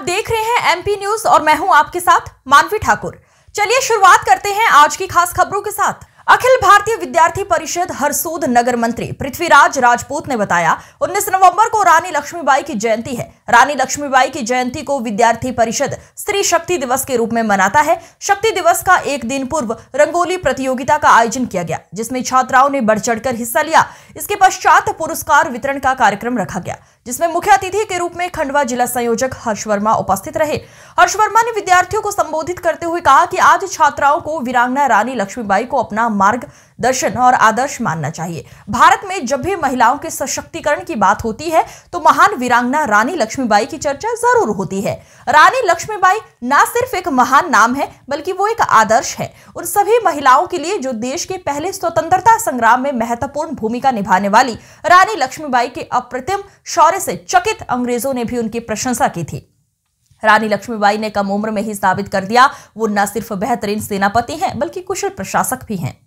आप देख रहे हैं एमपी न्यूज और मैं हूं आपके साथ मानवी ठाकुर चलिए शुरुआत करते हैं आज की खास खबरों के साथ अखिल भारतीय विद्यार्थी परिषद हरसूद नगर मंत्री पृथ्वीराज राजपूत ने बताया 19 नवंबर को रानी लक्ष्मीबाई की जयंती है रानी लक्ष्मीबाई की जयंती को विद्यार्थी परिषद स्त्री शक्ति दिवस के रूप में मनाता है शक्ति दिवस का एक दिन पूर्व रंगोली प्रतियोगिता का आयोजन किया गया जिसमें छात्राओं ने बढ़ चढ़कर हिस्सा लिया इसके पश्चात पुरस्कार वितरण का कार्यक्रम रखा गया जिसमें मुख्य अतिथि के रूप में खंडवा जिला संयोजक हर्ष वर्मा उपस्थित रहे हर्ष वर्मा ने विद्यार्थियों को संबोधित करते हुए कहा कि आज छात्राओं को वीरांगना रानी लक्ष्मीबाई को अपना मार्ग दर्शन और आदर्श मानना चाहिए भारत में जब भी महिलाओं के सशक्तिकरण की बात होती है तो महान वीरांगना रानी लक्ष्मीबाई की चर्चा जरूर होती है रानी लक्ष्मीबाई ना सिर्फ एक महान नाम है बल्कि वो एक आदर्श है उन सभी महिलाओं के लिए जो देश के पहले स्वतंत्रता संग्राम में महत्वपूर्ण भूमिका निभाने वाली रानी लक्ष्मीबाई के अप्रतिम शौर्य से चकित अंग्रेजों ने भी उनकी प्रशंसा की थी रानी लक्ष्मीबाई ने कम उम्र में ही साबित कर दिया वो न सिर्फ बेहतरीन सेनापति हैं बल्कि कुशल प्रशासक भी हैं